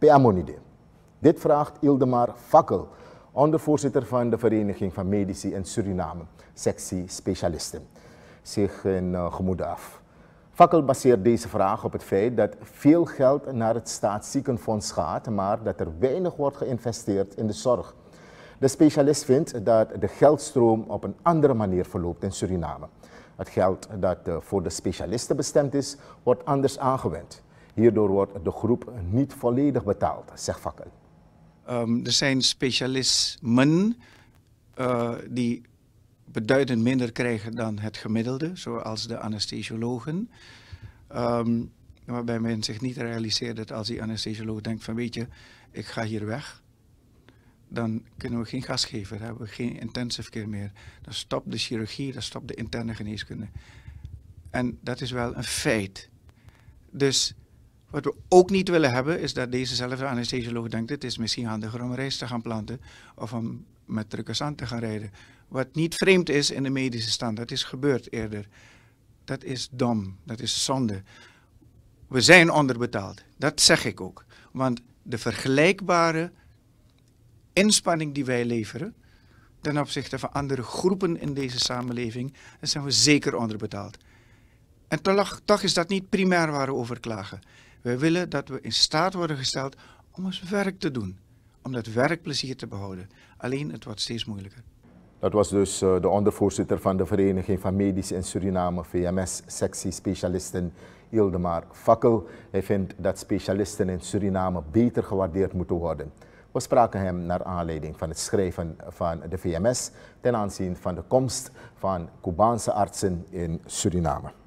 Peamonide. Dit vraagt Ildemar Fakkel, ondervoorzitter van de Vereniging van Medici in Suriname, sectie specialisten, zich in eh, gemoede af. Fakkel baseert deze vraag op het feit dat veel geld naar het staatsziekenfonds gaat, maar dat er weinig wordt geïnvesteerd in de zorg. De specialist vindt dat de geldstroom op een andere manier verloopt in Suriname. Het geld dat eh, voor de specialisten bestemd is, wordt anders aangewend. Hierdoor wordt de groep niet volledig betaald, zegt vakken. Ehm, er zijn specialismen eh, die beduidend minder krijgen dan het gemiddelde, zoals de anesthesiologen. Ehm, waarbij men zich niet realiseert dat als die anesthesioloog denkt van weet je, ik ga hier weg, dan kunnen we geen gas geven, dan hebben we geen intensive care meer. Dan stopt de chirurgie, dan stopt de interne geneeskunde. En dat is wel een feit. Dus wat we ook niet willen hebben, is dat dezezelfde anesthesioloog denkt: het is misschien handiger om rijst te gaan planten of om met aan te gaan rijden. Wat niet vreemd is in de medische stand, dat is gebeurd eerder. Dat is dom, dat is zonde. We zijn onderbetaald, dat zeg ik ook. Want de vergelijkbare inspanning die wij leveren ten opzichte van andere groepen in deze samenleving, dan zijn we zeker onderbetaald. En toch, toch is dat niet primair waar we over klagen. Wij willen dat we in staat worden gesteld om ons werk te doen. Om dat werkplezier te behouden. Alleen het wordt steeds moeilijker. Dat was dus eh, de ondervoorzitter van de Vereniging van Medisch in Suriname, VMS-sectie specialisten Ildemar Fakkel. Hij vindt dat specialisten in Suriname beter gewaardeerd moeten worden. We spraken hem naar aanleiding van het schrijven van de VMS ten aanzien van de komst van Cubaanse artsen in Suriname.